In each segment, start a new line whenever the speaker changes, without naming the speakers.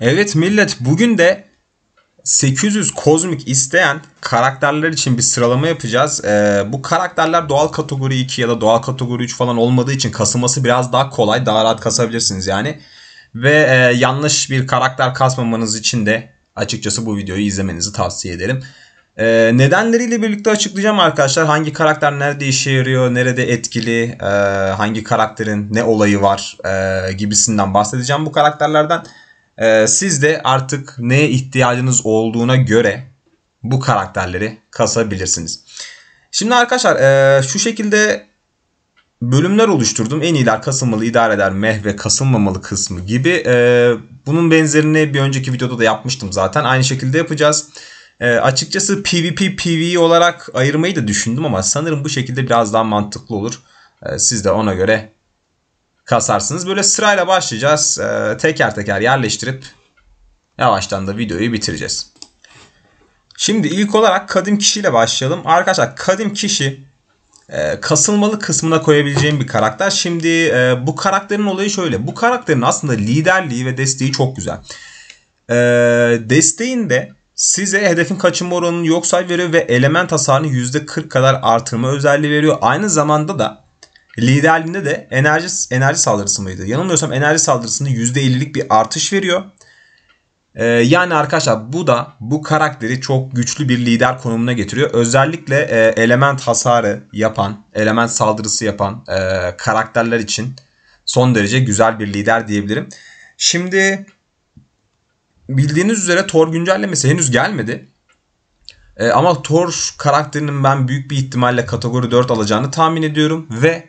Evet millet bugün de 800 kozmik isteyen karakterler için bir sıralama yapacağız. Ee, bu karakterler doğal kategori 2 ya da doğal kategori 3 falan olmadığı için kasılması biraz daha kolay. Daha rahat kasabilirsiniz yani. Ve e, yanlış bir karakter kasmamanız için de açıkçası bu videoyu izlemenizi tavsiye ederim. Ee, nedenleriyle birlikte açıklayacağım arkadaşlar. Hangi karakter nerede işe yarıyor, nerede etkili, e, hangi karakterin ne olayı var e, gibisinden bahsedeceğim bu karakterlerden. Ee, siz de artık neye ihtiyacınız olduğuna göre bu karakterleri kasabilirsiniz. Şimdi arkadaşlar e, şu şekilde bölümler oluşturdum. En iyiler kasılmalı, idare eder, meh ve kasılmamalı kısmı gibi. E, bunun benzerini bir önceki videoda da yapmıştım zaten. Aynı şekilde yapacağız. E, açıkçası PvP, PvE olarak ayırmayı da düşündüm ama sanırım bu şekilde biraz daha mantıklı olur. E, siz de ona göre kasarsınız. Böyle sırayla başlayacağız. E, teker teker yerleştirip yavaştan da videoyu bitireceğiz. Şimdi ilk olarak kadim kişiyle başlayalım. Arkadaşlar kadim kişi e, kasılmalı kısmına koyabileceğim bir karakter. Şimdi e, bu karakterin olayı şöyle. Bu karakterin aslında liderliği ve desteği çok güzel. E, desteğinde size hedefin kaçınma oranını yok say veriyor ve element hasarını %40 kadar artırma özelliği veriyor. Aynı zamanda da liderliğinde de enerji enerji saldırısı mıydı? Yanılmıyorsam enerji saldırısında %50'lik bir artış veriyor. Ee, yani arkadaşlar bu da bu karakteri çok güçlü bir lider konumuna getiriyor. Özellikle e, element hasarı yapan, element saldırısı yapan e, karakterler için son derece güzel bir lider diyebilirim. Şimdi bildiğiniz üzere Thor güncellemesi henüz gelmedi. E, ama Thor karakterinin ben büyük bir ihtimalle kategori 4 alacağını tahmin ediyorum ve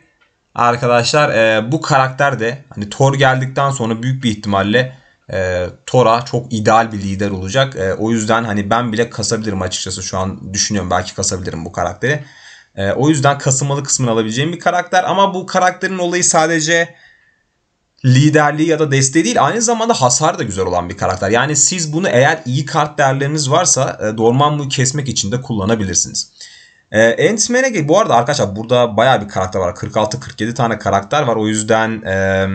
arkadaşlar e, bu karakter de hani Thor geldikten sonra büyük bir ihtimalle e, Thor'a çok ideal bir lider olacak. E, o yüzden hani ben bile kasabilirim açıkçası şu an düşünüyorum belki kasabilirim bu karakteri. E, o yüzden kasımalı kısmını alabileceğim bir karakter ama bu karakterin olayı sadece liderliği ya da desteği değil aynı zamanda hasar da güzel olan bir karakter. Yani siz bunu eğer iyi kart değerleriniz varsa e, Dormammu'yu kesmek için de kullanabilirsiniz. E, ee, Ant-Man'e gel- bu arada arkadaşlar burada baya bir karakter var. 46-47 tane karakter var. O yüzden e,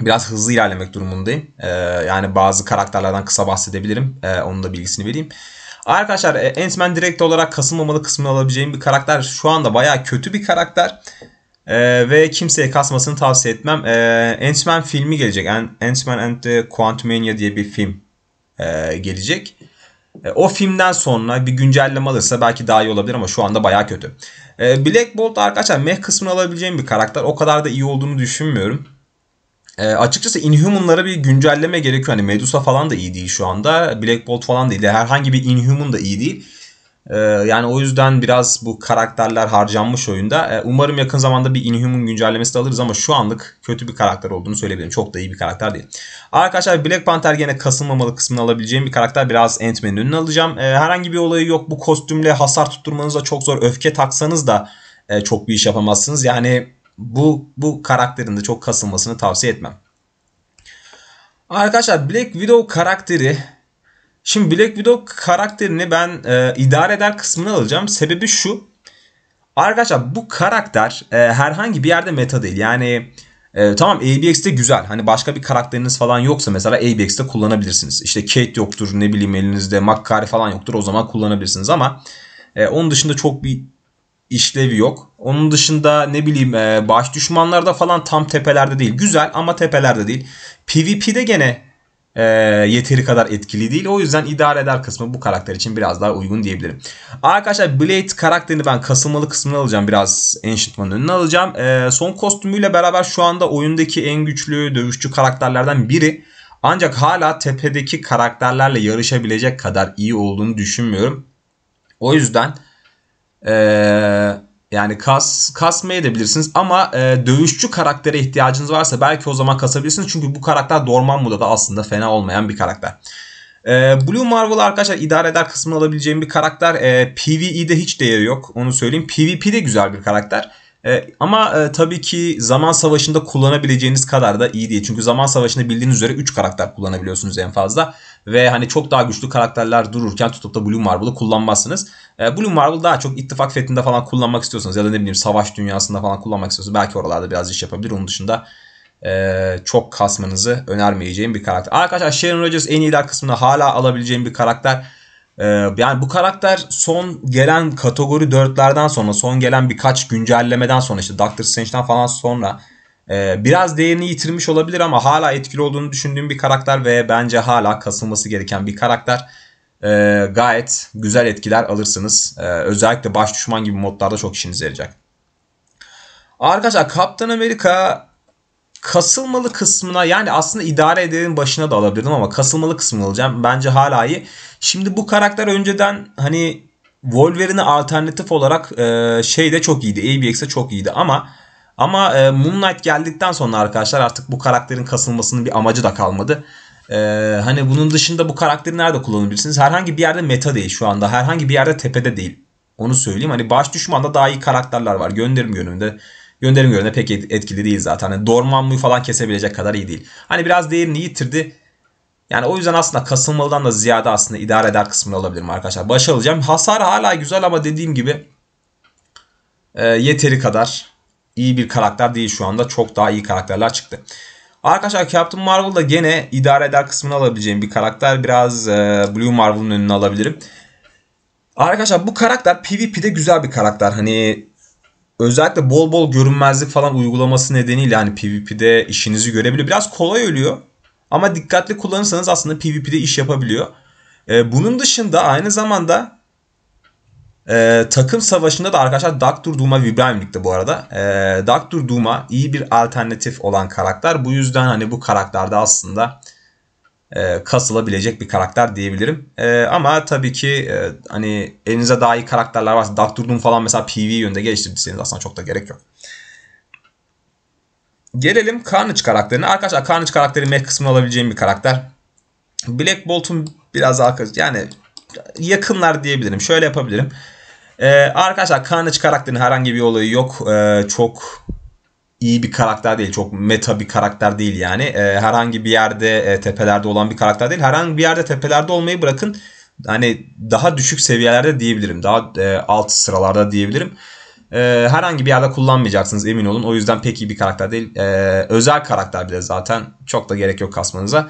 biraz hızlı ilerlemek durumundayım. E, yani bazı karakterlerden kısa bahsedebilirim. E, onun da bilgisini vereyim. Arkadaşlar e, Ant-Man direkt olarak kasılmamalı kısmını alabileceğim bir karakter. Şu anda baya kötü bir karakter. Ee, ve kimseye kasmasını tavsiye etmem. Ee, Ant-Man filmi gelecek. Ant-Man and the Quantumania diye bir film e, gelecek. E, o filmden sonra bir güncelleme alırsa belki daha iyi olabilir ama şu anda baya kötü. E, Black Bolt arkadaşlar meh kısmını alabileceğim bir karakter. O kadar da iyi olduğunu düşünmüyorum. E, açıkçası Inhuman'lara bir güncelleme gerekiyor. Hani Medusa falan da iyi değil şu anda. Black Bolt falan değil. Herhangi bir Inhuman da iyi değil. Ee, yani o yüzden biraz bu karakterler harcanmış oyunda. Ee, umarım yakın zamanda bir Inhuman güncellemesi de alırız ama şu anlık kötü bir karakter olduğunu söyleyebilirim. Çok da iyi bir karakter değil. Arkadaşlar Black Panther gene kasılmamalı kısmını alabileceğim bir karakter. Biraz Ant-Man'in önüne alacağım. Ee, herhangi bir olayı yok. Bu kostümle hasar tutturmanız da çok zor. Öfke taksanız da e, çok bir iş yapamazsınız. Yani bu, bu karakterin de çok kasılmasını tavsiye etmem. Arkadaşlar Black Widow karakteri Şimdi Black Widow karakterini ben e, idare eder kısmını alacağım. Sebebi şu. Arkadaşlar bu karakter e, herhangi bir yerde meta değil. Yani e, tamam ABX'de güzel. Hani başka bir karakteriniz falan yoksa mesela ABX'de kullanabilirsiniz. İşte Kate yoktur ne bileyim elinizde Makkari falan yoktur o zaman kullanabilirsiniz ama e, onun dışında çok bir işlevi yok. Onun dışında ne bileyim e, baş düşmanlarda falan tam tepelerde değil. Güzel ama tepelerde değil. PvP'de gene e, yeteri kadar etkili değil. O yüzden idare eder kısmı bu karakter için biraz daha uygun diyebilirim. Arkadaşlar Blade karakterini ben kasılmalı kısmını alacağım. Biraz Ancient One'ın önüne alacağım. E, son kostümüyle beraber şu anda oyundaki en güçlü dövüşçü karakterlerden biri. Ancak hala tepedeki karakterlerle yarışabilecek kadar iyi olduğunu düşünmüyorum. O yüzden eee yani kas da bilirsiniz ama e, dövüşçü karaktere ihtiyacınız varsa belki o zaman kasabilirsiniz. Çünkü bu karakter Dormammu'da da aslında fena olmayan bir karakter. E, Blue Marvel arkadaşlar idare eder kısmını alabileceğim bir karakter. E, PvE'de hiç değeri yok onu söyleyeyim. PvP'de güzel bir karakter. E, ama e, tabii ki zaman savaşında kullanabileceğiniz kadar da iyi değil. Çünkü zaman savaşında bildiğiniz üzere 3 karakter kullanabiliyorsunuz en fazla ve hani çok daha güçlü karakterler dururken tutup da Blue Marble'ı kullanmazsınız. E, Blue Marble daha çok ittifak fethinde falan kullanmak istiyorsanız ya da ne bileyim savaş dünyasında falan kullanmak istiyorsanız belki oralarda biraz iş yapabilir. Onun dışında e, çok kasmanızı önermeyeceğim bir karakter. Arkadaşlar Sharon Rogers en iyiler kısmına hala alabileceğim bir karakter. E, yani bu karakter son gelen kategori 4'lerden sonra son gelen birkaç güncellemeden sonra işte Doctor Strange'den falan sonra ee, biraz değerini yitirmiş olabilir ama hala etkili olduğunu düşündüğüm bir karakter ve bence hala kasılması gereken bir karakter. Ee, gayet güzel etkiler alırsınız. Ee, özellikle baş düşman gibi modlarda çok işinize yarayacak. Arkadaşlar Kaptan Amerika kasılmalı kısmına yani aslında idare edenin başına da alabilirdim ama kasılmalı kısmını alacağım. Bence hala iyi. Şimdi bu karakter önceden hani Wolverine'e alternatif olarak e, şeyde çok iyiydi. ABX'e çok iyiydi ama ama e, Moon Knight geldikten sonra arkadaşlar artık bu karakterin kasılmasının bir amacı da kalmadı. E, hani bunun dışında bu karakteri nerede kullanabilirsiniz? Herhangi bir yerde meta değil şu anda. Herhangi bir yerde tepede değil. Onu söyleyeyim. Hani baş düşmanda daha iyi karakterler var. Gönderim yönünde gönderim yönünde pek etkili değil zaten. Hani Dormammu'yu falan kesebilecek kadar iyi değil. Hani biraz değerini yitirdi. Yani o yüzden aslında kasılmalıdan da ziyade aslında idare eder kısmını alabilirim arkadaşlar. Baş alacağım. Hasar hala güzel ama dediğim gibi e, yeteri kadar iyi bir karakter değil şu anda. Çok daha iyi karakterler çıktı. Arkadaşlar Captain da gene idare eder kısmını alabileceğim bir karakter. Biraz e, Blue Marvel'ın önüne alabilirim. Arkadaşlar bu karakter PvP'de güzel bir karakter. Hani özellikle bol bol görünmezlik falan uygulaması nedeniyle hani PvP'de işinizi görebiliyor. Biraz kolay ölüyor. Ama dikkatli kullanırsanız aslında PvP'de iş yapabiliyor. E, bunun dışında aynı zamanda e, takım savaşında da arkadaşlar Doctor Doom'a birlikte bu arada. E, ee, Doctor Doom'a iyi bir alternatif olan karakter. Bu yüzden hani bu karakterde aslında e, kasılabilecek bir karakter diyebilirim. E, ama tabii ki e, hani elinize daha iyi karakterler varsa Doctor Doom falan mesela PV yönde geliştirdiyseniz aslında çok da gerek yok. Gelelim Carnage karakterine. Arkadaşlar Carnage karakteri mech kısmını alabileceğim bir karakter. Black Bolt'un biraz arkadaş yani yakınlar diyebilirim. Şöyle yapabilirim. Ee, arkadaşlar Carnage karakterin herhangi bir olayı yok. Ee, çok iyi bir karakter değil. Çok meta bir karakter değil yani. E, herhangi bir yerde e, tepelerde olan bir karakter değil. Herhangi bir yerde tepelerde olmayı bırakın. Hani daha düşük seviyelerde diyebilirim. Daha e, alt sıralarda diyebilirim. E, herhangi bir yerde kullanmayacaksınız emin olun. O yüzden pek iyi bir karakter değil. E, özel karakter bile zaten. Çok da gerek yok kasmanıza.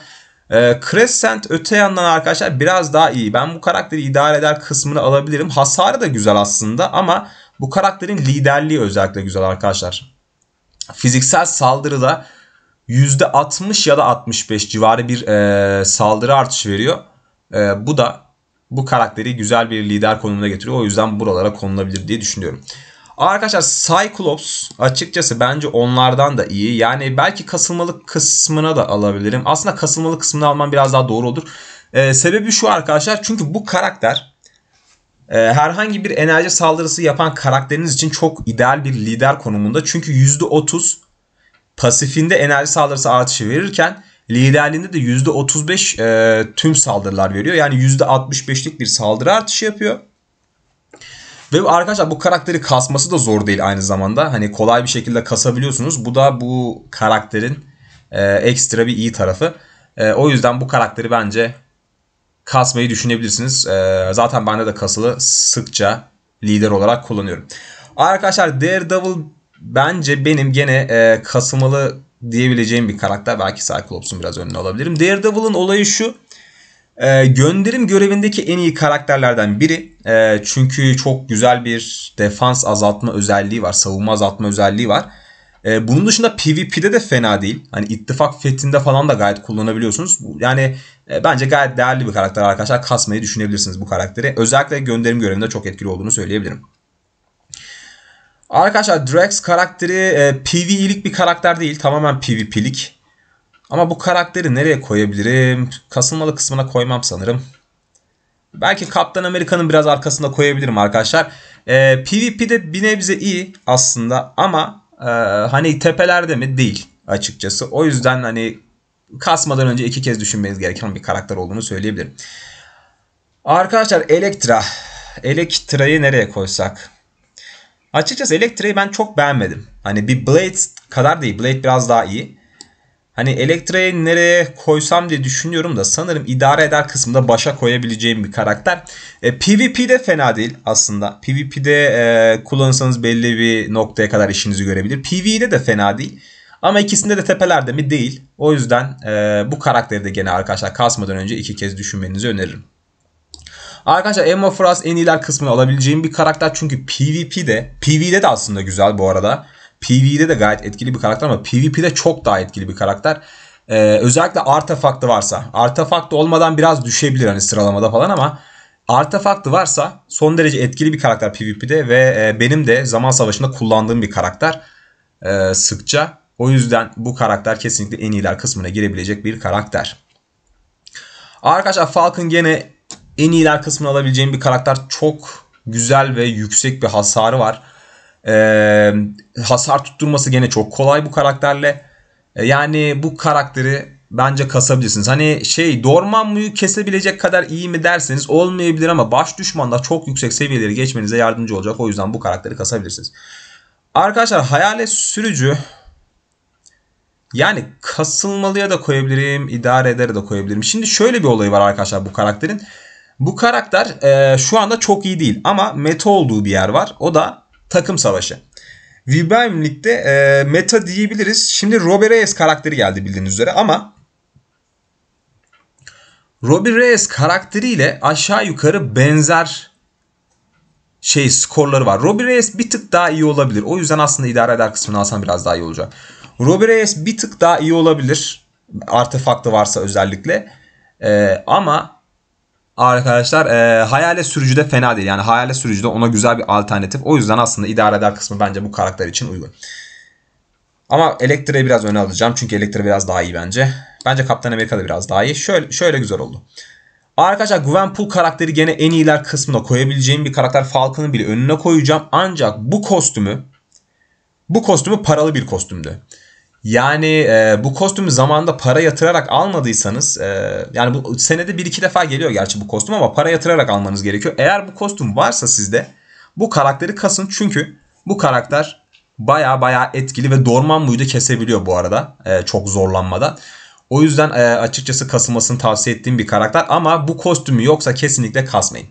E, Crescent öte yandan arkadaşlar biraz daha iyi. Ben bu karakteri idare eder kısmını alabilirim. Hasarı da güzel aslında ama bu karakterin liderliği özellikle güzel arkadaşlar. Fiziksel saldırıda %60 ya da 65 civarı bir e, saldırı artışı veriyor. E, bu da bu karakteri güzel bir lider konumuna getiriyor. O yüzden buralara konulabilir diye düşünüyorum. Arkadaşlar Cyclops açıkçası bence onlardan da iyi. Yani belki kasılmalı kısmına da alabilirim. Aslında kasılmalı kısmını almam biraz daha doğru olur. Ee, sebebi şu arkadaşlar. Çünkü bu karakter e, herhangi bir enerji saldırısı yapan karakteriniz için çok ideal bir lider konumunda. Çünkü %30 pasifinde enerji saldırısı artışı verirken liderliğinde de %35 e, tüm saldırılar veriyor. Yani %65'lik bir saldırı artışı yapıyor. Ve arkadaşlar bu karakteri kasması da zor değil aynı zamanda. Hani kolay bir şekilde kasabiliyorsunuz. Bu da bu karakterin e, ekstra bir iyi tarafı. E, o yüzden bu karakteri bence kasmayı düşünebilirsiniz. E, zaten bende de kasılı sıkça lider olarak kullanıyorum. Arkadaşlar Daredevil bence benim gene e, kasmalı diyebileceğim bir karakter. Belki Cyclops'un biraz önüne alabilirim. Daredevil'ın olayı şu. E, gönderim görevindeki en iyi karakterlerden biri. E, çünkü çok güzel bir defans azaltma özelliği var. Savunma azaltma özelliği var. E, bunun dışında PvP'de de fena değil. Hani ittifak fethinde falan da gayet kullanabiliyorsunuz. Yani e, bence gayet değerli bir karakter arkadaşlar. Kasmayı düşünebilirsiniz bu karakteri. Özellikle gönderim görevinde çok etkili olduğunu söyleyebilirim. Arkadaşlar Drax karakteri e, PvE'lik bir karakter değil. Tamamen PvP'lik. Ama bu karakteri nereye koyabilirim? Kasılmalı kısmına koymam sanırım. Belki Kaptan Amerika'nın biraz arkasında koyabilirim arkadaşlar. Ee, PvP'de bir nebze iyi aslında ama e, hani tepelerde mi? Değil açıkçası. O yüzden hani kasmadan önce iki kez düşünmeniz gereken bir karakter olduğunu söyleyebilirim. Arkadaşlar Elektra. Elektra'yı nereye koysak? Açıkçası Elektra'yı ben çok beğenmedim. Hani bir Blade kadar değil. Blade biraz daha iyi. Hani Elektra'yı nereye koysam diye düşünüyorum da sanırım idare eder kısmında başa koyabileceğim bir karakter. E, PvP'de fena değil aslında. PvP'de e, kullanırsanız belli bir noktaya kadar işinizi görebilir. PvE'de de fena değil. Ama ikisinde de tepelerde mi? Değil. O yüzden e, bu karakteri de gene arkadaşlar kasmadan önce iki kez düşünmenizi öneririm. Arkadaşlar Emma Frost en iyiler kısmını alabileceğim bir karakter çünkü PvP'de, PvE'de de aslında güzel bu arada. PvE'de de gayet etkili bir karakter ama PvP'de çok daha etkili bir karakter. Ee, özellikle artefaktı varsa. Artefaktı olmadan biraz düşebilir hani sıralamada falan ama artefaktı varsa son derece etkili bir karakter PvP'de ve e, benim de zaman savaşında kullandığım bir karakter e, sıkça. O yüzden bu karakter kesinlikle en iyiler kısmına girebilecek bir karakter. Arkadaşlar Falcon gene en iyiler kısmına alabileceğim bir karakter. Çok güzel ve yüksek bir hasarı var. E, hasar tutturması gene çok kolay bu karakterle. E, yani bu karakteri bence kasabilirsiniz. Hani şey Dormammu'yu kesebilecek kadar iyi mi derseniz olmayabilir ama baş düşmanda çok yüksek seviyeleri geçmenize yardımcı olacak. O yüzden bu karakteri kasabilirsiniz. Arkadaşlar hayalet sürücü yani kasılmalıya da koyabilirim, idare eder de koyabilirim. Şimdi şöyle bir olayı var arkadaşlar bu karakterin. Bu karakter e, şu anda çok iyi değil ama meta olduğu bir yer var. O da takım savaşı. Wilhelm Lig'de e, meta diyebiliriz. Şimdi Robert Reyes karakteri geldi bildiğiniz üzere ama Robbie Reyes karakteriyle aşağı yukarı benzer şey skorları var. Robbie Reyes bir tık daha iyi olabilir. O yüzden aslında idare eder kısmını alsam biraz daha iyi olacak. Robbie Reyes bir tık daha iyi olabilir. Artefaktı varsa özellikle. Ee, ama arkadaşlar e, hayale sürücü de fena değil. Yani hayale sürücü de ona güzel bir alternatif. O yüzden aslında idare eder kısmı bence bu karakter için uygun. Ama Elektra'yı biraz öne alacağım. Çünkü Elektra biraz daha iyi bence. Bence Kaptan Amerika da biraz daha iyi. Şöyle, şöyle güzel oldu. Arkadaşlar Gwenpool karakteri gene en iyiler kısmına koyabileceğim bir karakter. Falcon'ı bile önüne koyacağım. Ancak bu kostümü bu kostümü paralı bir kostümdü. Yani e, bu kostümü zamanında para yatırarak almadıysanız e, yani bu senede bir iki defa geliyor gerçi bu kostüm ama para yatırarak almanız gerekiyor. Eğer bu kostüm varsa sizde bu karakteri kasın çünkü bu karakter baya baya etkili ve dorman buyu kesebiliyor bu arada e, çok zorlanmadan. O yüzden e, açıkçası kasılmasını tavsiye ettiğim bir karakter ama bu kostümü yoksa kesinlikle kasmayın.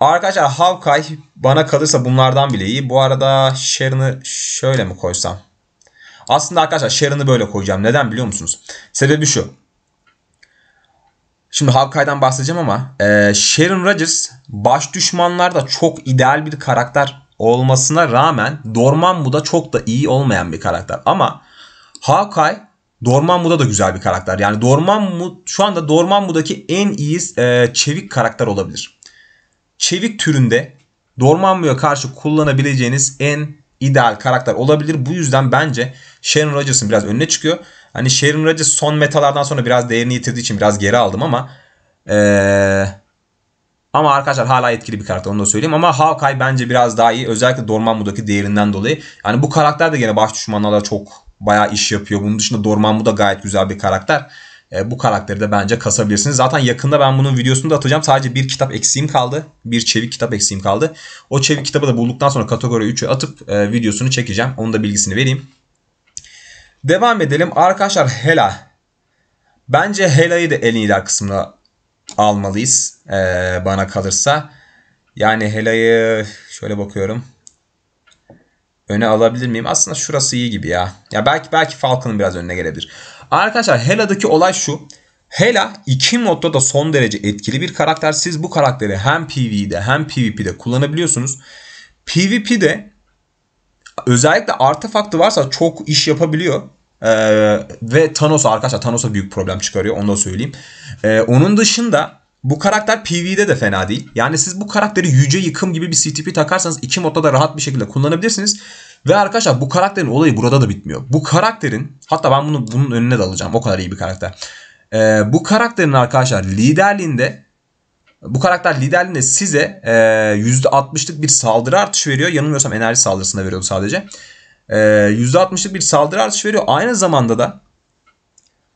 Arkadaşlar Hawkeye bana kalırsa bunlardan bile iyi. Bu arada Sharon'ı şöyle mi koysam? Aslında arkadaşlar Sharon'ı böyle koyacağım. Neden biliyor musunuz? Sebebi şu. Şimdi Hawkeye'den bahsedeceğim ama e, Sharon Rogers baş düşmanlarda çok ideal bir karakter olmasına rağmen Dormammu'da çok da iyi olmayan bir karakter. Ama Hawkeye Dormammu'da da güzel bir karakter. Yani Dormammu şu anda Dormammu'daki en iyi e, çevik karakter olabilir. Çevik türünde Dormammu'ya karşı kullanabileceğiniz en ideal karakter olabilir. Bu yüzden bence Sharon Rodgers'ın biraz önüne çıkıyor. Hani Sharon Rodgers son metalardan sonra biraz değerini yitirdiği için biraz geri aldım ama ee, ama arkadaşlar hala etkili bir karakter onu da söyleyeyim. Ama Hawkeye bence biraz daha iyi. Özellikle Dormammu'daki değerinden dolayı. Yani bu karakter de gene baş düşmanlarla çok bayağı iş yapıyor. Bunun dışında Dormammu da gayet güzel bir karakter. E, bu karakteri de bence kasabilirsiniz. Zaten yakında ben bunun videosunu da atacağım. Sadece bir kitap eksiğim kaldı. Bir çevik kitap eksiğim kaldı. O çevik kitabı da bulduktan sonra kategori 3'e atıp e, videosunu çekeceğim. Onun da bilgisini vereyim. Devam edelim. Arkadaşlar Hela. Bence Hela'yı da en iyiler kısmına almalıyız. E, bana kalırsa. Yani Hela'yı şöyle bakıyorum öne alabilir miyim? Aslında şurası iyi gibi ya. Ya belki belki Falcon'ın biraz önüne gelebilir. Arkadaşlar Hela'daki olay şu. Hela iki modda da son derece etkili bir karakter. Siz bu karakteri hem PvE'de hem PvP'de kullanabiliyorsunuz. PvP'de özellikle artefaktı varsa çok iş yapabiliyor. Ee, ve Thanos arkadaşlar Thanos'a büyük problem çıkarıyor onu da söyleyeyim. Ee, onun dışında bu karakter PvE'de de fena değil. Yani siz bu karakteri yüce yıkım gibi bir CTP takarsanız iki modda da rahat bir şekilde kullanabilirsiniz. Ve arkadaşlar bu karakterin olayı burada da bitmiyor. Bu karakterin hatta ben bunu bunun önüne de alacağım. O kadar iyi bir karakter. Ee, bu karakterin arkadaşlar liderliğinde bu karakter liderliğinde size e, %60'lık bir saldırı artışı veriyor. Yanılmıyorsam enerji saldırısında veriyordu sadece. E, %60'lık bir saldırı artışı veriyor. Aynı zamanda da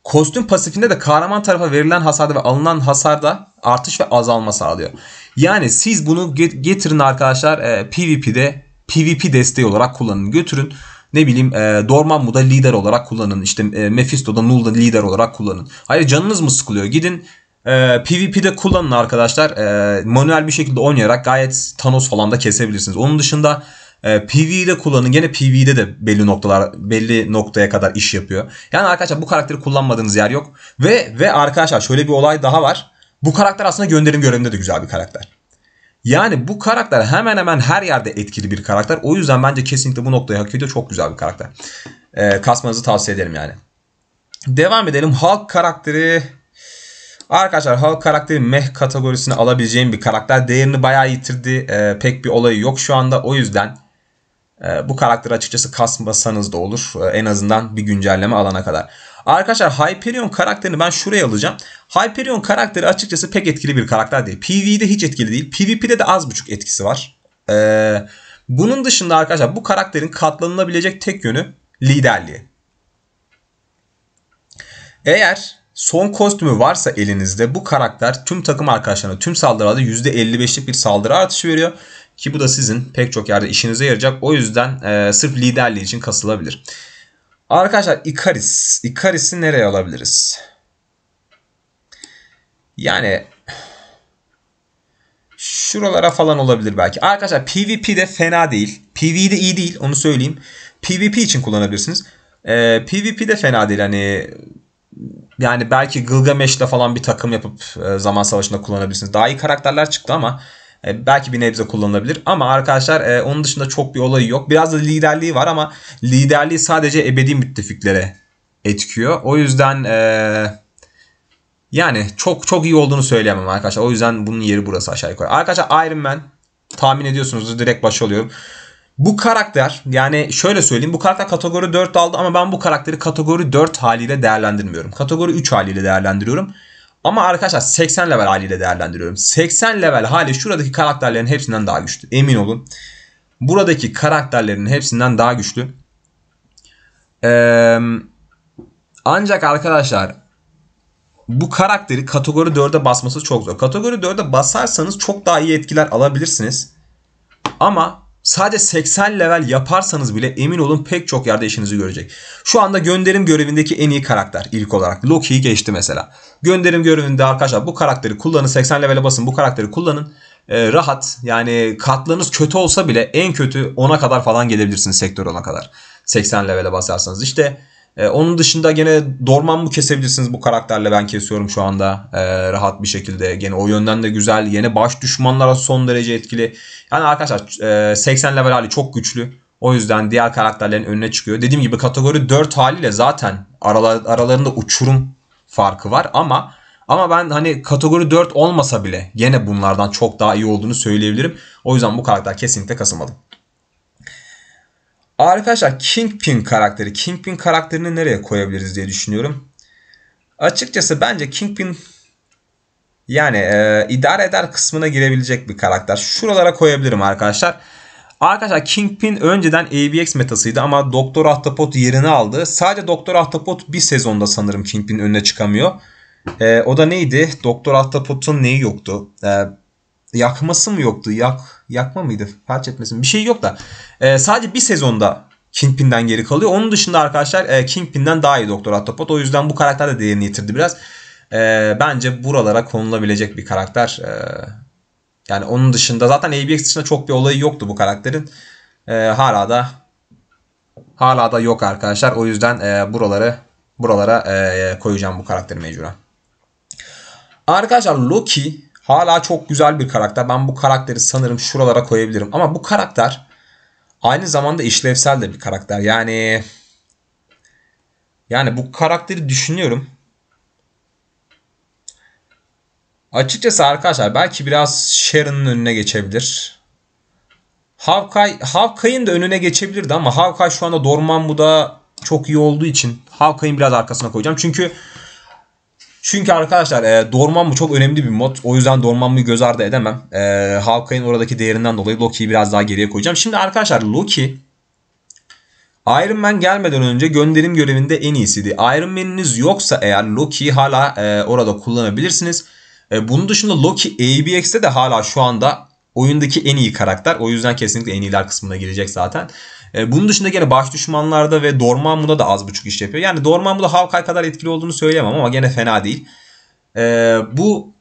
kostüm pasifinde de kahraman tarafa verilen hasarda ve alınan hasarda artış ve azalma sağlıyor. Yani siz bunu getirin arkadaşlar e, PvP'de PvP desteği olarak kullanın. Götürün ne bileyim e, Dormammu'da lider olarak kullanın. İşte e, Mephisto'da Null'da lider olarak kullanın. Hayır canınız mı sıkılıyor? Gidin e, PvP'de kullanın arkadaşlar. E, manuel bir şekilde oynayarak gayet Thanos falan da kesebilirsiniz. Onun dışında e, PvE'de kullanın. Gene PvE'de de belli noktalar belli noktaya kadar iş yapıyor. Yani arkadaşlar bu karakteri kullanmadığınız yer yok. Ve ve arkadaşlar şöyle bir olay daha var. Bu karakter aslında gönderim görevinde de güzel bir karakter. Yani bu karakter hemen hemen her yerde etkili bir karakter. O yüzden bence kesinlikle bu noktayı hak ediyor. Çok güzel bir karakter. Ee, kasmanızı tavsiye ederim yani. Devam edelim. Hulk karakteri Arkadaşlar Hulk karakteri meh kategorisine alabileceğim bir karakter. Değerini bayağı yitirdi. Ee, pek bir olayı yok şu anda. O yüzden e, bu karakteri açıkçası kasmasanız da olur. Ee, en azından bir güncelleme alana kadar. Arkadaşlar Hyperion karakterini ben şuraya alacağım. Hyperion karakteri açıkçası pek etkili bir karakter değil. PvE'de hiç etkili değil. PvP'de de az buçuk etkisi var. Ee, bunun dışında arkadaşlar bu karakterin katlanılabilecek tek yönü liderliği. Eğer son kostümü varsa elinizde bu karakter tüm takım arkadaşlarına tüm saldırılarda %55'lik bir saldırı artışı veriyor. Ki bu da sizin pek çok yerde işinize yarayacak. O yüzden e, sırf liderliği için kasılabilir. Arkadaşlar Ikaris. Ikaris'i nereye alabiliriz? Yani şuralara falan olabilir belki. Arkadaşlar PvP de fena değil. PvE de iyi değil onu söyleyeyim. PvP için kullanabilirsiniz. Ee, PvP de fena değil hani yani belki Gilgamesh'le falan bir takım yapıp e, zaman savaşında kullanabilirsiniz. Daha iyi karakterler çıktı ama e, belki bir nebze kullanılabilir ama arkadaşlar e, onun dışında çok bir olayı yok. Biraz da liderliği var ama liderliği sadece ebedi müttefiklere etkiyor. O yüzden e, yani çok çok iyi olduğunu söyleyemem arkadaşlar. O yüzden bunun yeri burası aşağı yukarı. Arkadaşlar Iron Man tahmin ediyorsunuz direkt baş oluyorum. Bu karakter yani şöyle söyleyeyim bu karakter kategori 4 aldı ama ben bu karakteri kategori 4 haliyle değerlendirmiyorum. Kategori 3 haliyle değerlendiriyorum. Ama arkadaşlar 80 level haliyle değerlendiriyorum. 80 level hali şuradaki karakterlerin hepsinden daha güçlü. Emin olun. Buradaki karakterlerin hepsinden daha güçlü. Ee, ancak arkadaşlar bu karakteri kategori 4'e basması çok zor. Kategori 4'e basarsanız çok daha iyi etkiler alabilirsiniz. Ama Sadece 80 level yaparsanız bile emin olun pek çok yerde işinizi görecek. Şu anda gönderim görevindeki en iyi karakter ilk olarak. Loki'yi geçti mesela. Gönderim görevinde arkadaşlar bu karakteri kullanın. 80 levele basın bu karakteri kullanın. Ee, rahat yani katlarınız kötü olsa bile en kötü 10'a kadar falan gelebilirsiniz sektör 10'a kadar. 80 levele basarsanız. işte e, onun dışında gene Dorman mı kesebilirsiniz bu karakterle ben kesiyorum şu anda e, rahat bir şekilde. Gene o yönden de güzel. Yine baş düşmanlara son derece etkili. Yani arkadaşlar e, 80 level hali çok güçlü. O yüzden diğer karakterlerin önüne çıkıyor. Dediğim gibi kategori 4 haliyle zaten aralar, aralarında uçurum farkı var ama ama ben hani kategori 4 olmasa bile gene bunlardan çok daha iyi olduğunu söyleyebilirim. O yüzden bu karakter kesinlikle kasılmadı. Arkadaşlar Kingpin karakteri. Kingpin karakterini nereye koyabiliriz diye düşünüyorum. Açıkçası bence Kingpin yani e, idare eder kısmına girebilecek bir karakter. Şuralara koyabilirim arkadaşlar. Arkadaşlar Kingpin önceden AVX metasıydı ama Doktor Ahtapot yerini aldı. Sadece Doktor Ahtapot bir sezonda sanırım Kingpin önüne çıkamıyor. E, o da neydi? Doktor Ahtapot'un neyi yoktu? E, yakması mı yoktu? Yak yakma mıydı? Felç etmesi mi? Bir şey yok da. E, sadece bir sezonda Kingpin'den geri kalıyor. Onun dışında arkadaşlar e, Kingpin'den daha iyi Doktor Octopus. O yüzden bu karakter de değerini yitirdi biraz. E, bence buralara konulabilecek bir karakter. E, yani onun dışında zaten ABX dışında çok bir olayı yoktu bu karakterin. E, hala da hala da yok arkadaşlar. O yüzden e, buraları buralara e, koyacağım bu karakteri mecburen. Arkadaşlar Loki Hala çok güzel bir karakter. Ben bu karakteri sanırım şuralara koyabilirim. Ama bu karakter aynı zamanda işlevsel de bir karakter. Yani yani bu karakteri düşünüyorum. Açıkçası arkadaşlar belki biraz Sharon'ın önüne geçebilir. Hawkeye, Hawkeye'in de önüne geçebilirdi ama Hawkeye şu anda Dormammu'da çok iyi olduğu için Hawkeye'in biraz arkasına koyacağım. Çünkü çünkü arkadaşlar e, Dormammu çok önemli bir mod. O yüzden Dormammu'yu göz ardı edemem. E, Hawkeye'in oradaki değerinden dolayı Loki'yi biraz daha geriye koyacağım. Şimdi arkadaşlar Loki Iron Man gelmeden önce gönderim görevinde en iyisiydi. Iron Man'iniz yoksa eğer Loki'yi hala e, orada kullanabilirsiniz. E, bunun dışında Loki ABX'de de hala şu anda oyundaki en iyi karakter. O yüzden kesinlikle en iyiler kısmına girecek zaten. E, bunun dışında gene baş düşmanlarda ve Dormammu'da da az buçuk iş yapıyor. Yani Dormammu'da Hawkeye kadar etkili olduğunu söyleyemem ama gene fena değil. E, bu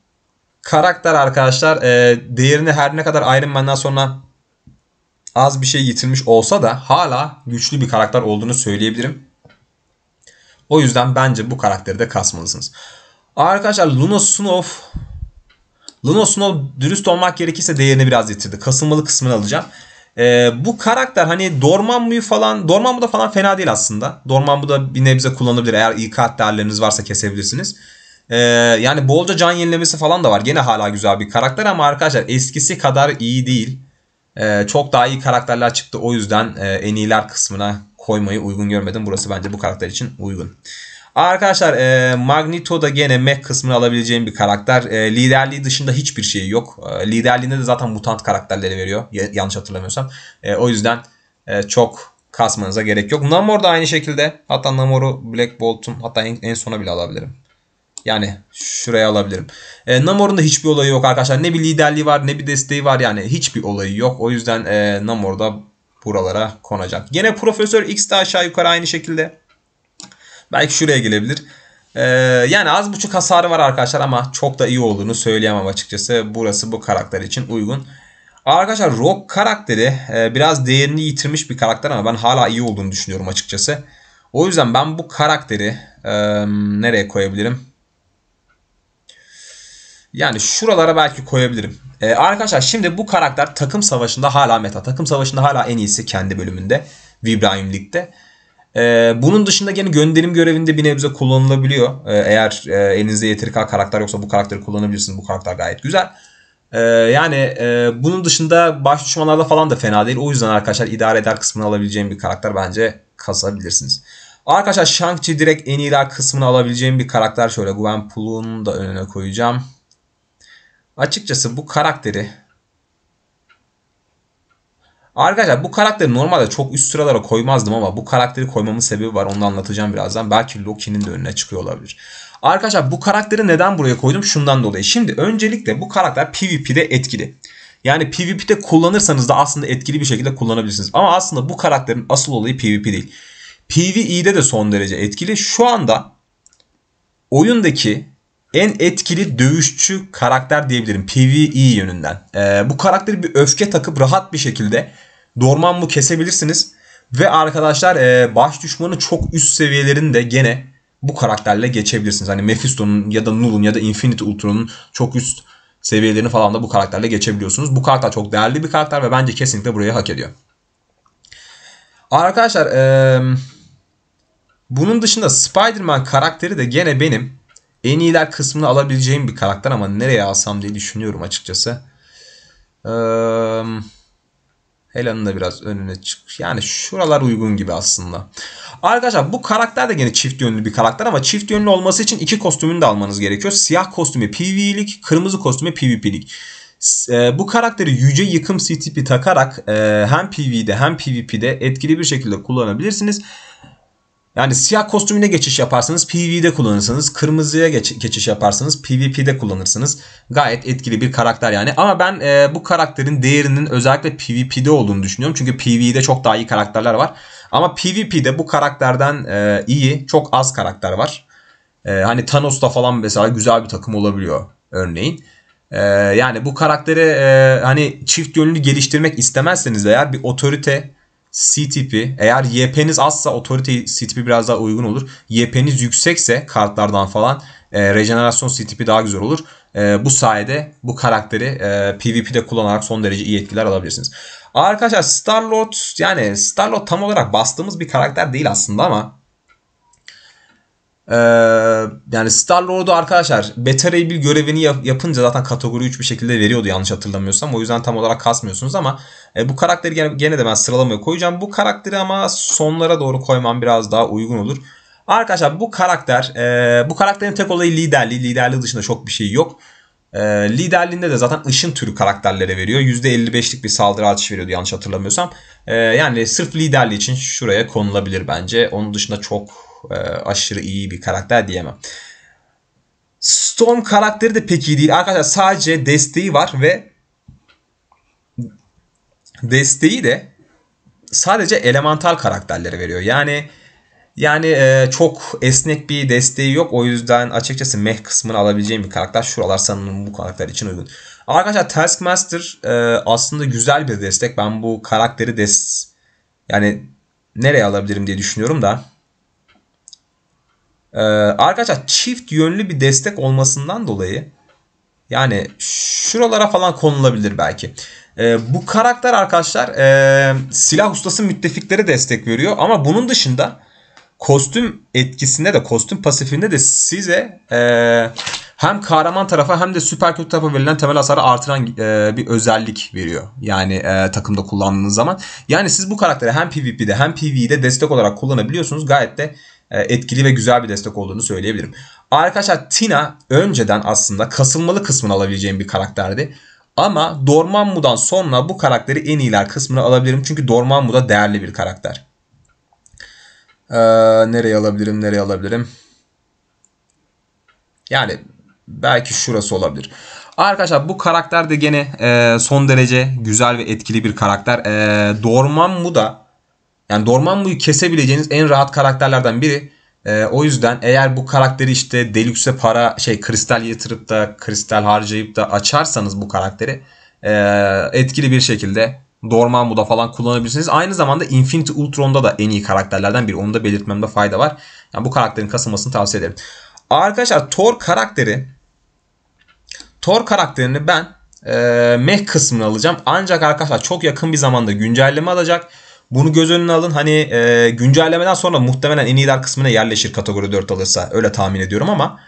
karakter arkadaşlar e, değerini her ne kadar Iron Man'dan sonra az bir şey yitirmiş olsa da hala güçlü bir karakter olduğunu söyleyebilirim. O yüzden bence bu karakteri de kasmalısınız. Arkadaşlar Luna Snow Luna Snow dürüst olmak gerekirse değerini biraz yitirdi. Kasılmalı kısmını alacağım. E, bu karakter hani Dormammu'yu falan Dormammu da falan fena değil aslında. Dormammu da bir nebze kullanabilir Eğer iyi karakterleriniz varsa kesebilirsiniz. E, yani bolca can yenilemesi falan da var. Gene hala güzel bir karakter ama arkadaşlar eskisi kadar iyi değil. E, çok daha iyi karakterler çıktı. O yüzden e, en iyiler kısmına koymayı uygun görmedim. Burası bence bu karakter için uygun. Arkadaşlar e, Magneto da gene mech kısmını alabileceğim bir karakter. E, liderliği dışında hiçbir şey yok. E, liderliğinde de zaten mutant karakterleri veriyor. Y- yanlış hatırlamıyorsam. E, o yüzden e, çok kasmanıza gerek yok. Namor da aynı şekilde. Hatta Namor'u Black Bolt'un hatta en, en sona bile alabilirim. Yani şuraya alabilirim. E, Namor'un da hiçbir olayı yok arkadaşlar. Ne bir liderliği var ne bir desteği var. Yani hiçbir olayı yok. O yüzden e, Namor da buralara konacak. Gene Profesör X de aşağı yukarı aynı şekilde. Belki şuraya gelebilir. Ee, yani az buçuk hasarı var arkadaşlar ama çok da iyi olduğunu söyleyemem açıkçası. Burası bu karakter için uygun. Arkadaşlar Rock karakteri e, biraz değerini yitirmiş bir karakter ama ben hala iyi olduğunu düşünüyorum açıkçası. O yüzden ben bu karakteri e, nereye koyabilirim? Yani şuralara belki koyabilirim. Ee, arkadaşlar şimdi bu karakter takım savaşında hala meta. Takım savaşında hala en iyisi kendi bölümünde. Vibrahim Lig'de. Ee, bunun dışında gene gönderim görevinde bir nebze kullanılabiliyor. Ee, eğer e, elinizde yeteri kadar karakter yoksa bu karakteri kullanabilirsiniz. Bu karakter gayet güzel. Ee, yani e, bunun dışında baş düşmanlarda falan da fena değil. O yüzden arkadaşlar idare eder kısmını alabileceğim bir karakter bence kazabilirsiniz. Arkadaşlar Shang-Chi direkt en iyiler kısmını alabileceğim bir karakter şöyle. Gwenpool'un da önüne koyacağım. Açıkçası bu karakteri Arkadaşlar bu karakteri normalde çok üst sıralara koymazdım ama bu karakteri koymamın sebebi var. Onu anlatacağım birazdan. Belki Loki'nin de önüne çıkıyor olabilir. Arkadaşlar bu karakteri neden buraya koydum? Şundan dolayı. Şimdi öncelikle bu karakter PvP'de etkili. Yani PvP'de kullanırsanız da aslında etkili bir şekilde kullanabilirsiniz. Ama aslında bu karakterin asıl olayı PvP değil. PvE'de de son derece etkili. Şu anda oyundaki en etkili dövüşçü karakter diyebilirim PvE yönünden. Ee, bu karakteri bir öfke takıp rahat bir şekilde Dorman bu kesebilirsiniz. Ve arkadaşlar e, baş düşmanı çok üst seviyelerinde gene bu karakterle geçebilirsiniz. Hani Mephisto'nun ya da Null'un ya da Infinity Ultron'un çok üst seviyelerini falan da bu karakterle geçebiliyorsunuz. Bu karakter çok değerli bir karakter ve bence kesinlikle buraya hak ediyor. Arkadaşlar e, bunun dışında Spider-Man karakteri de gene benim en iyiler kısmını alabileceğim bir karakter ama nereye alsam diye düşünüyorum açıkçası. Eee... Hela'nın da biraz önüne çık. Yani şuralar uygun gibi aslında. Arkadaşlar bu karakter de gene çift yönlü bir karakter ama çift yönlü olması için iki kostümünü de almanız gerekiyor. Siyah kostümü PvE'lik, kırmızı kostümü PvP'lik. E, bu karakteri yüce yıkım CTP takarak e, hem PvE'de hem PvP'de etkili bir şekilde kullanabilirsiniz. Yani siyah kostümüne geçiş yaparsanız PvE'de kullanırsınız. Kırmızıya geç, geçiş yaparsanız PvP'de kullanırsınız. Gayet etkili bir karakter yani. Ama ben e, bu karakterin değerinin özellikle PvP'de olduğunu düşünüyorum. Çünkü PvE'de çok daha iyi karakterler var. Ama PvP'de bu karakterden e, iyi çok az karakter var. E, hani Thanos'ta falan mesela güzel bir takım olabiliyor örneğin. E, yani bu karakteri e, hani çift yönlü geliştirmek istemezseniz eğer bir otorite C tipi eğer YP'niz azsa otorite C tipi biraz daha uygun olur. YP'niz yüksekse kartlardan falan e, rejenerasyon C tipi daha güzel olur. E, bu sayede bu karakteri e, PvP'de kullanarak son derece iyi etkiler alabilirsiniz. Arkadaşlar Starlord yani Starlord tam olarak bastığımız bir karakter değil aslında ama ee, yani Star Lord'u arkadaşlar Beta Ray bir görevini yap- yapınca zaten kategori 3 bir şekilde veriyordu yanlış hatırlamıyorsam. O yüzden tam olarak kasmıyorsunuz ama e, bu karakteri gene, gene de ben sıralamaya koyacağım. Bu karakteri ama sonlara doğru koymam biraz daha uygun olur. Arkadaşlar bu karakter e, bu karakterin tek olayı liderliği. Liderliği dışında çok bir şey yok. E, liderliğinde de zaten ışın türü karakterlere veriyor. %55'lik bir saldırı artışı veriyordu yanlış hatırlamıyorsam. E, yani sırf liderliği için şuraya konulabilir bence. Onun dışında çok e, aşırı iyi bir karakter diyemem. Storm karakteri de pek iyi değil. Arkadaşlar sadece desteği var ve desteği de sadece elemental karakterlere veriyor. Yani yani e, çok esnek bir desteği yok. O yüzden açıkçası meh kısmını alabileceğim bir karakter. Şuralar sanırım bu karakter için uygun. Arkadaşlar Taskmaster e, aslında güzel bir destek. Ben bu karakteri des yani nereye alabilirim diye düşünüyorum da. Ee, arkadaşlar çift yönlü bir destek olmasından dolayı yani şuralara falan konulabilir belki. Ee, bu karakter arkadaşlar e, silah ustası müttefikleri destek veriyor ama bunun dışında kostüm etkisinde de kostüm pasifinde de size e, hem kahraman tarafa hem de süper kötü tarafa verilen temel hasarı artıran e, bir özellik veriyor. Yani e, takımda kullandığınız zaman. Yani siz bu karakteri hem PvP'de hem PvE'de destek olarak kullanabiliyorsunuz. Gayet de e, etkili ve güzel bir destek olduğunu söyleyebilirim. Arkadaşlar Tina önceden aslında kasılmalı kısmını alabileceğim bir karakterdi. Ama Dormammu'dan sonra bu karakteri en iyiler kısmını alabilirim. Çünkü Dormammu da değerli bir karakter. Ee, nereye alabilirim, nereye alabilirim? Yani belki şurası olabilir. Arkadaşlar bu karakter de gene e, son derece güzel ve etkili bir karakter. E, Dormammu da yani Dormammu'yu kesebileceğiniz en rahat karakterlerden biri. E, o yüzden eğer bu karakteri işte Deluxe para şey kristal yatırıp da kristal harcayıp da açarsanız bu karakteri e, etkili bir şekilde Dormammu'da falan kullanabilirsiniz. Aynı zamanda Infinity Ultron'da da en iyi karakterlerden biri. Onu da belirtmemde fayda var. Yani bu karakterin kasılmasını tavsiye ederim. Arkadaşlar Thor karakteri Thor karakterini ben e, meh kısmını alacağım. Ancak arkadaşlar çok yakın bir zamanda güncelleme alacak. Bunu göz önüne alın. Hani e, güncellemeden sonra muhtemelen en iyiler kısmına yerleşir kategori 4 alırsa. Öyle tahmin ediyorum ama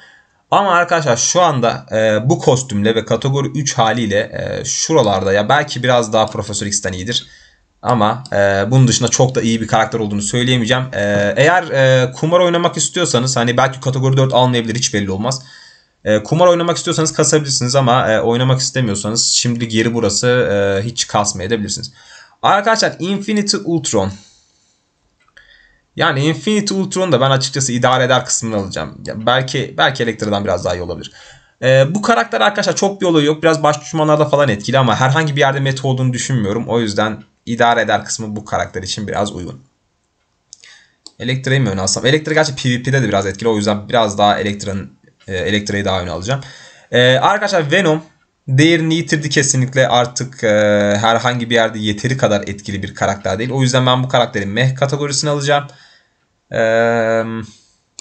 ama arkadaşlar şu anda e, bu kostümle ve kategori 3 haliyle e, şuralarda ya belki biraz daha Profesör X'ten iyidir. Ama e, bunun dışında çok da iyi bir karakter olduğunu söyleyemeyeceğim. E, eğer e, kumar oynamak istiyorsanız hani belki kategori 4 almayabilir hiç belli olmaz. E, kumar oynamak istiyorsanız kasabilirsiniz ama e, oynamak istemiyorsanız şimdilik yeri burası e, hiç kasmayabilirsiniz. Arkadaşlar Infinity Ultron. Yani Infinity Ultron da ben açıkçası idare eder kısmını alacağım. Ya belki belki Elektra'dan biraz daha iyi olabilir. Ee, bu karakter arkadaşlar çok bir olayı yok. Biraz baş düşmanlarda falan etkili ama herhangi bir yerde meta olduğunu düşünmüyorum. O yüzden idare eder kısmı bu karakter için biraz uygun. Elektra'yı mı öne alsam? Elektra gerçi PvP'de de biraz etkili. O yüzden biraz daha Elektra'nın e, Elektra'yı daha öne alacağım. Ee, arkadaşlar Venom değerini yitirdi kesinlikle artık e, herhangi bir yerde yeteri kadar etkili bir karakter değil. O yüzden ben bu karakteri meh kategorisine alacağım. E,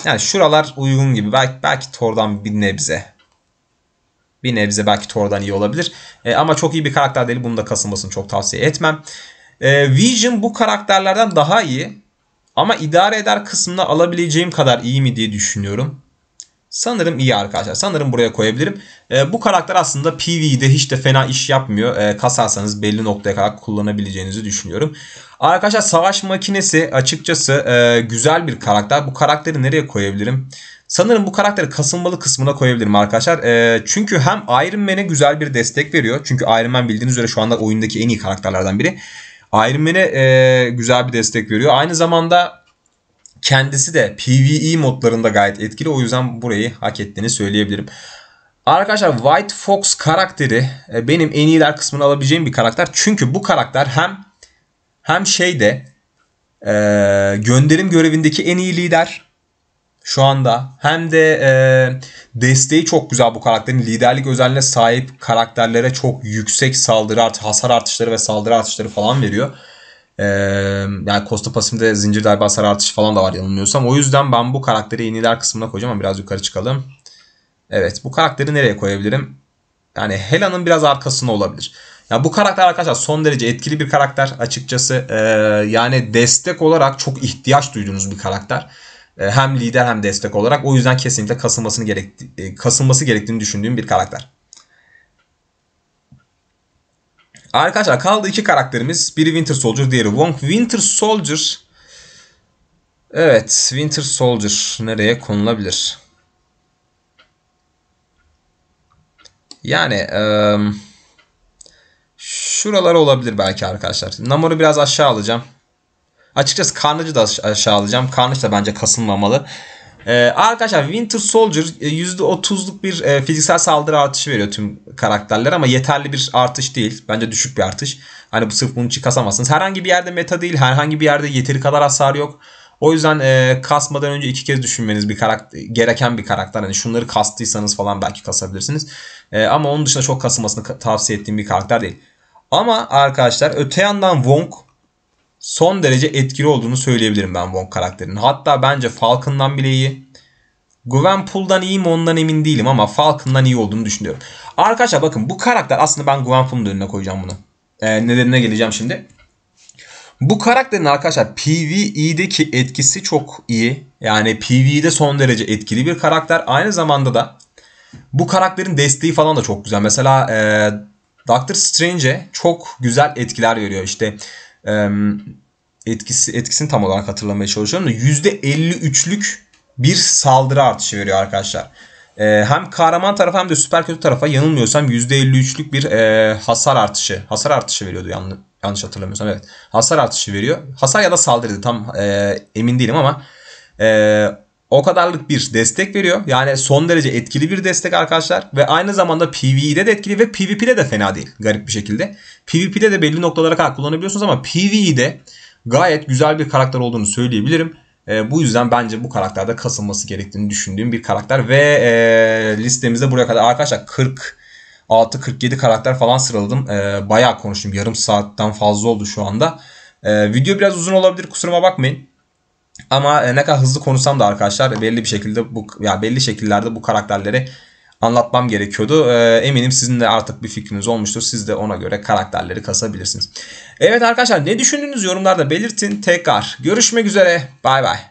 yani şuralar uygun gibi. Belki, belki Thor'dan bir nebze. Bir nebze belki Thor'dan iyi olabilir. E, ama çok iyi bir karakter değil. Bunu da kasılmasını çok tavsiye etmem. E, Vision bu karakterlerden daha iyi. Ama idare eder kısmına alabileceğim kadar iyi mi diye düşünüyorum. Sanırım iyi arkadaşlar. Sanırım buraya koyabilirim. E, bu karakter aslında PV'de hiç de fena iş yapmıyor. E, kasarsanız belli noktaya kadar kullanabileceğinizi düşünüyorum. Arkadaşlar savaş makinesi açıkçası e, güzel bir karakter. Bu karakteri nereye koyabilirim? Sanırım bu karakteri kasılmalı kısmına koyabilirim arkadaşlar. E, çünkü hem Iron Man'e güzel bir destek veriyor. Çünkü Iron Man bildiğiniz üzere şu anda oyundaki en iyi karakterlerden biri. Iron Man'e e, güzel bir destek veriyor. Aynı zamanda kendisi de PvE modlarında gayet etkili. O yüzden burayı hak ettiğini söyleyebilirim. Arkadaşlar White Fox karakteri e, benim en iyiler kısmını alabileceğim bir karakter. Çünkü bu karakter hem hem şeyde e, gönderim görevindeki en iyi lider şu anda hem de e, desteği çok güzel bu karakterin liderlik özelliğine sahip karakterlere çok yüksek saldırı artı hasar artışları ve saldırı artışları falan veriyor. Ee, yani Costa Pasim'de zincir darbe hasar artışı falan da var yanılmıyorsam. O yüzden ben bu karakteri yeniler kısmına koyacağım ama biraz yukarı çıkalım. Evet bu karakteri nereye koyabilirim? Yani Hela'nın biraz arkasında olabilir. Ya bu karakter arkadaşlar son derece etkili bir karakter açıkçası. Ee, yani destek olarak çok ihtiyaç duyduğunuz bir karakter. Ee, hem lider hem destek olarak. O yüzden kesinlikle kasılması gerekti e, kasılması gerektiğini düşündüğüm bir karakter. Arkadaşlar kaldı iki karakterimiz. Biri Winter Soldier, diğeri Wong. Winter Soldier Evet, Winter Soldier nereye konulabilir? Yani e, şuralar olabilir belki arkadaşlar. Namor'u biraz aşağı alacağım. Açıkçası Carnage'ı da aşağı alacağım. Carnage da bence kasılmamalı. Ee, arkadaşlar Winter Soldier %30'luk e, bir e, fiziksel saldırı artışı veriyor tüm karakterler ama yeterli bir artış değil. Bence düşük bir artış. Hani bu sırf bunun için kasamazsınız. Herhangi bir yerde meta değil. Herhangi bir yerde yeteri kadar hasar yok. O yüzden e, kasmadan önce iki kez düşünmeniz bir karakter, gereken bir karakter. Hani şunları kastıysanız falan belki kasabilirsiniz. E, ama onun dışında çok kasılmasını tavsiye ettiğim bir karakter değil. Ama arkadaşlar öte yandan Wong son derece etkili olduğunu söyleyebilirim ben Wong karakterinin. Hatta bence Falcon'dan bile iyi. Gwenpool'dan iyi mi ondan emin değilim ama Falcon'dan iyi olduğunu düşünüyorum. Arkadaşlar bakın bu karakter aslında ben Gwenpool'un önüne koyacağım bunu. Ee, nedenine geleceğim şimdi. Bu karakterin arkadaşlar PvE'deki etkisi çok iyi. Yani PvE'de son derece etkili bir karakter. Aynı zamanda da bu karakterin desteği falan da çok güzel. Mesela e, Doctor Strange'e çok güzel etkiler veriyor. İşte etkisi etkisini tam olarak hatırlamaya çalışıyorum da %53'lük bir saldırı artışı veriyor arkadaşlar. E, hem kahraman tarafa hem de süper kötü tarafa yanılmıyorsam %53'lük bir e, hasar artışı. Hasar artışı veriyordu yanlış, hatırlamıyorsam evet. Hasar artışı veriyor. Hasar ya da saldırıydı tam e, emin değilim ama o kadarlık bir destek veriyor. Yani son derece etkili bir destek arkadaşlar. Ve aynı zamanda PvE'de de etkili ve PvP'de de fena değil garip bir şekilde. PvP'de de belli noktalara kadar kullanabiliyorsunuz ama PvE'de gayet güzel bir karakter olduğunu söyleyebilirim. E, bu yüzden bence bu karakterde kasılması gerektiğini düşündüğüm bir karakter. Ve e, listemizde buraya kadar arkadaşlar 40 6-47 karakter falan sıraladım. E, bayağı konuştum. Yarım saatten fazla oldu şu anda. E, video biraz uzun olabilir kusuruma bakmayın. Ama e, ne kadar hızlı konuşsam da arkadaşlar belli bir şekilde bu ya yani belli şekillerde bu karakterleri anlatmam gerekiyordu. E, eminim sizin de artık bir fikriniz olmuştur. Siz de ona göre karakterleri kasabilirsiniz. Evet arkadaşlar ne düşündüğünüz yorumlarda belirtin. Tekrar görüşmek üzere. Bay bay.